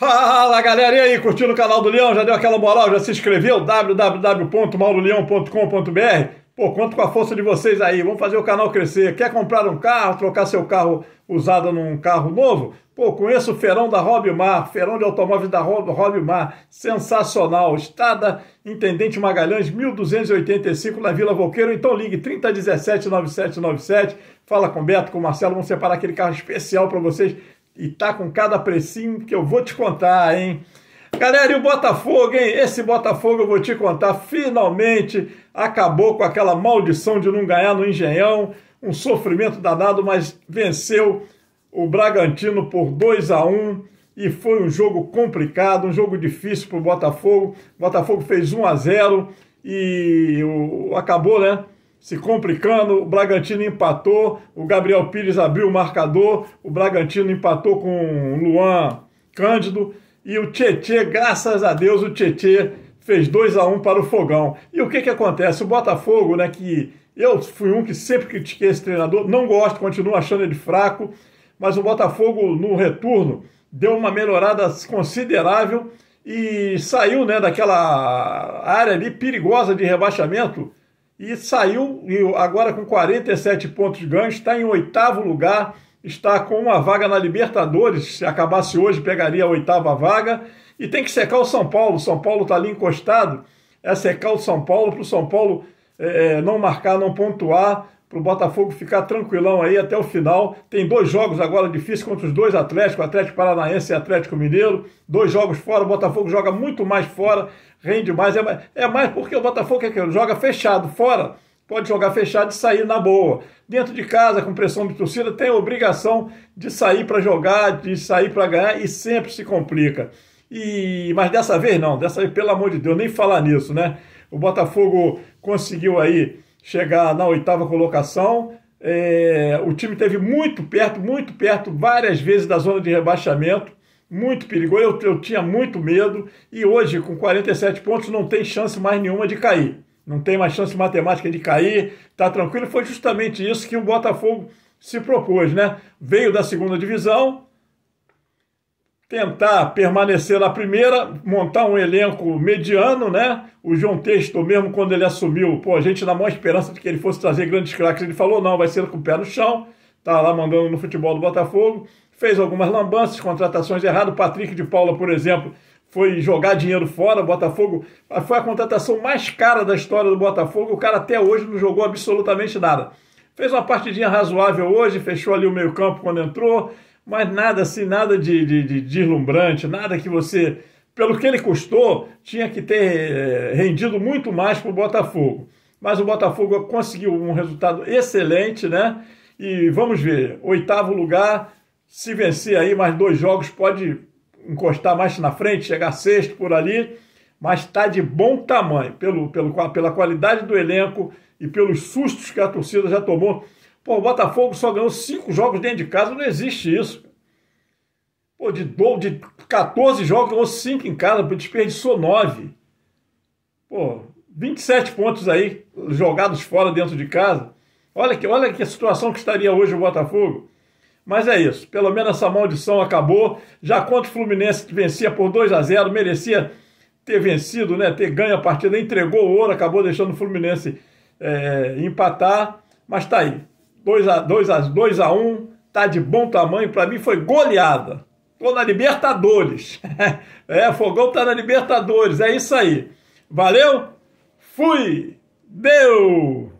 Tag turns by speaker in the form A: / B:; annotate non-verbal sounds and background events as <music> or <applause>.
A: Fala galera, e aí, curtindo o canal do Leão? Já deu aquela moral? Já se inscreveu? www.mauroleão.com.br Pô, conto com a força de vocês aí, vamos fazer o canal crescer. Quer comprar um carro, trocar seu carro usado num carro novo? Pô, conheço o Ferão da Robmar, Ferão de Automóveis da Robmar, sensacional. Estrada Intendente Magalhães, 1285 na Vila Volqueiro. Então ligue 3017 9797, fala com o Beto, com o Marcelo, vamos separar aquele carro especial para vocês e tá com cada precinho que eu vou te contar, hein? Galera, e o Botafogo, hein? Esse Botafogo, eu vou te contar, finalmente acabou com aquela maldição de não ganhar no Engenhão. Um sofrimento danado, mas venceu o Bragantino por 2 a 1 e foi um jogo complicado, um jogo difícil pro Botafogo. O Botafogo fez 1 a 0 e acabou, né? se complicando, o Bragantino empatou, o Gabriel Pires abriu o marcador, o Bragantino empatou com o Luan Cândido e o Tietê, graças a Deus, o Tietê fez 2 a 1 um para o Fogão. E o que que acontece? O Botafogo, né, que eu fui um que sempre critiquei esse treinador, não gosto, continuo achando ele fraco, mas o Botafogo no retorno deu uma melhorada considerável e saiu, né, daquela área ali perigosa de rebaixamento e saiu, e agora com 47 pontos ganhos, está em oitavo lugar, está com uma vaga na Libertadores, se acabasse hoje pegaria a oitava vaga, e tem que secar o São Paulo, o São Paulo está ali encostado, é secar o São Paulo para o São Paulo é, não marcar, não pontuar, para o Botafogo ficar tranquilão aí até o final. Tem dois jogos agora difíceis contra os dois Atlético, Atlético Paranaense e Atlético Mineiro. Dois jogos fora, o Botafogo joga muito mais fora, rende mais. É mais, é mais porque o Botafogo é que joga fechado, fora. Pode jogar fechado e sair na boa. Dentro de casa, com pressão de torcida, tem a obrigação de sair para jogar, de sair para ganhar e sempre se complica. E Mas dessa vez não, dessa vez, pelo amor de Deus, nem falar nisso, né? O Botafogo conseguiu aí chegar na oitava colocação. É, o time teve muito perto, muito perto, várias vezes da zona de rebaixamento, muito perigoso. Eu, eu tinha muito medo e hoje, com 47 pontos, não tem chance mais nenhuma de cair. Não tem mais chance matemática de cair, tá tranquilo. Foi justamente isso que o Botafogo se propôs, né? Veio da segunda divisão, tentar permanecer na primeira, montar um elenco mediano, né? O João Texto, mesmo quando ele assumiu, pô, a gente na maior esperança de que ele fosse trazer grandes craques, ele falou, não, vai ser com o pé no chão, tá lá mandando no futebol do Botafogo, fez algumas lambanças, contratações erradas, o Patrick de Paula, por exemplo, foi jogar dinheiro fora, o Botafogo foi a contratação mais cara da história do Botafogo, o cara até hoje não jogou absolutamente nada. Fez uma partidinha razoável hoje, fechou ali o meio campo quando entrou, mas nada assim, nada de, de, de deslumbrante, nada que você, pelo que ele custou, tinha que ter eh, rendido muito mais para o Botafogo. Mas o Botafogo conseguiu um resultado excelente, né? E vamos ver, oitavo lugar, se vencer aí mais dois jogos, pode encostar mais na frente, chegar sexto por ali, mas está de bom tamanho, pelo, pelo, pela qualidade do elenco e pelos sustos que a torcida já tomou Pô, o Botafogo só ganhou cinco jogos dentro de casa, não existe isso. Pô, de, 12, de 14 jogos ganhou cinco em casa, desperdiçou nove. Pô, 27 pontos aí jogados fora dentro de casa. Olha que, olha que situação que estaria hoje o Botafogo. Mas é isso, pelo menos essa maldição acabou. Já contra o Fluminense, que vencia por 2 a 0 merecia ter vencido, né? ter ganho a partida, entregou o ouro, acabou deixando o Fluminense é, empatar. Mas tá aí, 2 a 2 a 2 a 1, tá de bom tamanho, para mim foi goleada. Tô na Libertadores. <laughs> é, Fogão tá na Libertadores, é isso aí. Valeu? Fui. Deu.